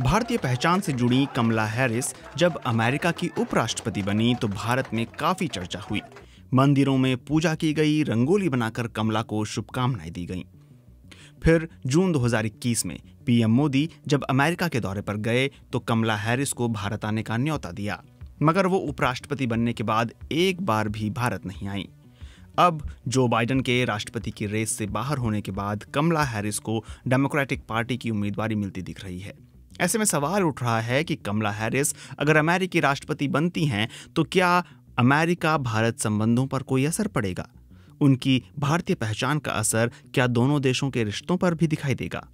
भारतीय पहचान से जुड़ी कमला हैरिस जब अमेरिका की उपराष्ट्रपति बनी तो भारत में काफी चर्चा हुई मंदिरों में पूजा की गई रंगोली बनाकर कमला को शुभकामनाएं दी गईं। फिर जून 2021 में पीएम मोदी जब अमेरिका के दौरे पर गए तो कमला हैरिस को भारत आने का न्योता दिया मगर वो उपराष्ट्रपति बनने के बाद एक बार भी भारत नहीं आई अब जो बाइडन के राष्ट्रपति की रेस से बाहर होने के बाद कमला हैरिस को डेमोक्रेटिक पार्टी की उम्मीदवारी मिलती दिख रही है ऐसे में सवाल उठ रहा है कि कमला हैरिस अगर अमेरिकी राष्ट्रपति बनती हैं तो क्या अमेरिका भारत संबंधों पर कोई असर पड़ेगा उनकी भारतीय पहचान का असर क्या दोनों देशों के रिश्तों पर भी दिखाई देगा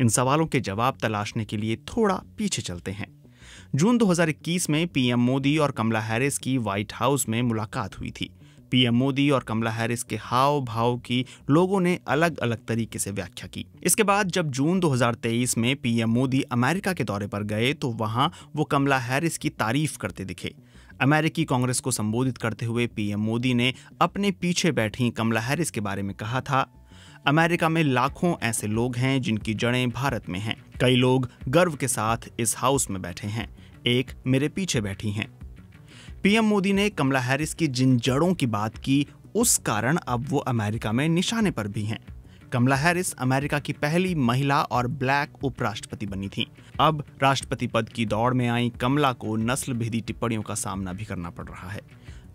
इन सवालों के जवाब तलाशने के लिए थोड़ा पीछे चलते हैं जून 2021 में पीएम मोदी और कमला हैरिस की व्हाइट हाउस में मुलाकात हुई थी पीएम मोदी और कमला हैरिस के हाव भाव की लोगों ने अलग अलग तरीके से व्याख्या की इसके बाद जब जून 2023 में पीएम मोदी अमेरिका के दौरे पर गए तो वहां वो कमला हैरिस की तारीफ करते दिखे अमेरिकी कांग्रेस को संबोधित करते हुए पीएम मोदी ने अपने पीछे बैठी कमला हैरिस के बारे में कहा था अमेरिका में लाखों ऐसे लोग हैं जिनकी जड़ें भारत में हैं कई लोग गर्व के साथ इस हाउस में बैठे हैं एक मेरे पीछे बैठी हैं पीएम मोदी ने कमला हैरिस की जिन जड़ों की बात की उस कारण अब वो अमेरिका में निशाने पर भी हैं कमला हैरिस अमेरिका की पहली महिला और ब्लैक उपराष्ट्रपति बनी थी अब राष्ट्रपति पद की दौड़ में आई कमला को नस्ल भेदी टिप्पणियों का सामना भी करना पड़ रहा है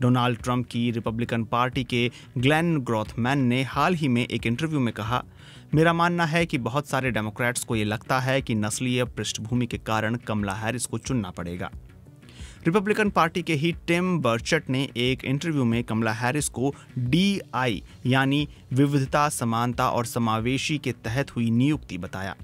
डोनाल्ड ट्रंप की रिपब्लिकन पार्टी के ग्लेन ग्रोथमैन ने हाल ही में एक इंटरव्यू में कहा मेरा मानना है कि बहुत सारे डेमोक्रेट्स को ये लगता है कि नस्लीय पृष्ठभूमि के कारण कमला हैरिस को चुनना पड़ेगा रिपब्लिकन पार्टी के ही टिम बर्चट ने एक इंटरव्यू में कमला हैरिस को डी यानी विविधता समानता और समावेशी के तहत हुई नियुक्ति बताया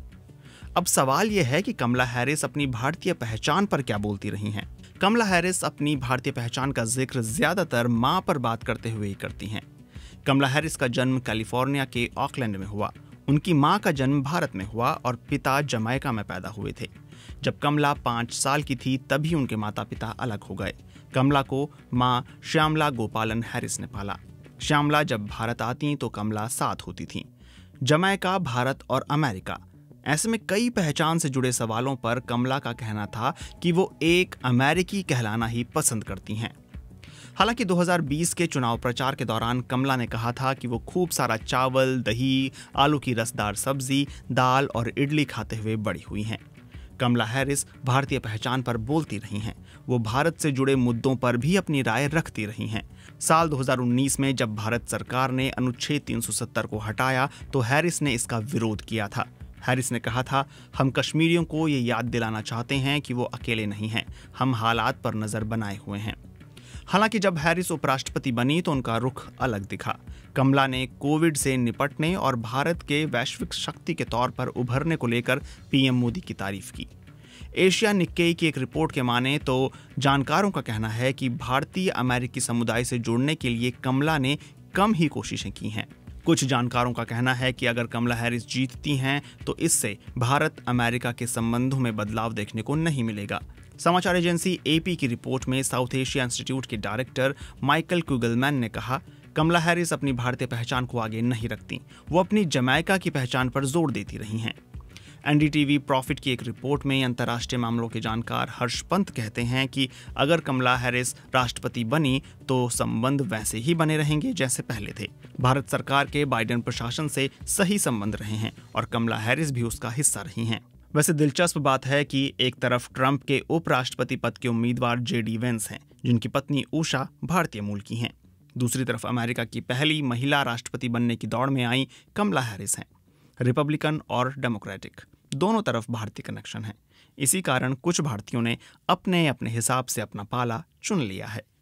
अब सवाल यह है कि कमला हैरिस अपनी भारतीय पहचान पर क्या बोलती रही हैं कमला हैरिस अपनी भारतीय पहचान का जिक्र ज्यादातर माँ पर बात करते हुए ही करती हैं कमला हैरिस का जन्म कैलिफोर्निया के ऑकलैंड में हुआ उनकी माँ का जन्म भारत में हुआ और पिता जमैका में पैदा हुए थे जब कमला पाँच साल की थी तभी उनके माता पिता अलग हो गए कमला को माँ श्यामला गोपालन हैरिस ने पाला श्यामला जब भारत आती तो कमला साथ होती थी जमैका भारत और अमेरिका ऐसे में कई पहचान से जुड़े सवालों पर कमला का कहना था कि वो एक अमेरिकी कहलाना ही पसंद करती हैं हालांकि 2020 के चुनाव प्रचार के दौरान कमला ने कहा था कि वो खूब सारा चावल दही आलू की रसदार सब्जी दाल और इडली खाते हुए बड़ी हुई हैं कमला हैरिस भारतीय पहचान पर बोलती रही हैं वो भारत से जुड़े मुद्दों पर भी अपनी राय रखती रही हैं साल 2019 में जब भारत सरकार ने अनुच्छेद 370 को हटाया तो हैरिस ने इसका विरोध किया था हैरिस ने कहा था हम कश्मीरियों को ये याद दिलाना चाहते हैं कि वो अकेले नहीं हैं हम हालात पर नज़र बनाए हुए हैं हालांकि जब हैरिस उपराष्ट्रपति बनी तो उनका रुख अलग दिखा कमला ने कोविड से निपटने और भारत के वैश्विक शक्ति के तौर पर उभरने को लेकर पीएम मोदी की तारीफ की एशिया निक्केई की एक रिपोर्ट के माने तो जानकारों का कहना है कि भारतीय अमेरिकी समुदाय से जुड़ने के लिए कमला ने कम ही कोशिशें की हैं कुछ जानकारों का कहना है कि अगर कमला हैरिस जीतती हैं तो इससे भारत अमेरिका के संबंधों में बदलाव देखने को नहीं मिलेगा समाचार एजेंसी एपी की रिपोर्ट में साउथ एशिया इंस्टीट्यूट के डायरेक्टर माइकल कुगलमैन ने कहा कमला हैरिस अपनी भारतीय पहचान को आगे नहीं रखती वो अपनी जमैका की पहचान पर जोर देती रही हैं एनडीटीवी प्रॉफिट की एक रिपोर्ट में अंतर्राष्ट्रीय मामलों के जानकार हर्ष पंत कहते हैं कि अगर कमला हैरिस राष्ट्रपति बनी तो संबंध वैसे ही बने रहेंगे जैसे पहले थे भारत सरकार के बाइडेन प्रशासन से सही संबंध रहे हैं और कमला हैरिस भी उसका हिस्सा रही हैं वैसे दिलचस्प बात है कि एक तरफ ट्रंप के उपराष्ट्रपति पद के उम्मीदवार जे डी वेंस हैं जिनकी पत्नी ऊषा भारतीय मूल की हैं दूसरी तरफ अमेरिका की पहली महिला राष्ट्रपति बनने की दौड़ में आई कमला हैरिस हैं रिपब्लिकन और डेमोक्रेटिक दोनों तरफ भारतीय कनेक्शन है इसी कारण कुछ भारतीयों ने अपने अपने हिसाब से अपना पाला चुन लिया है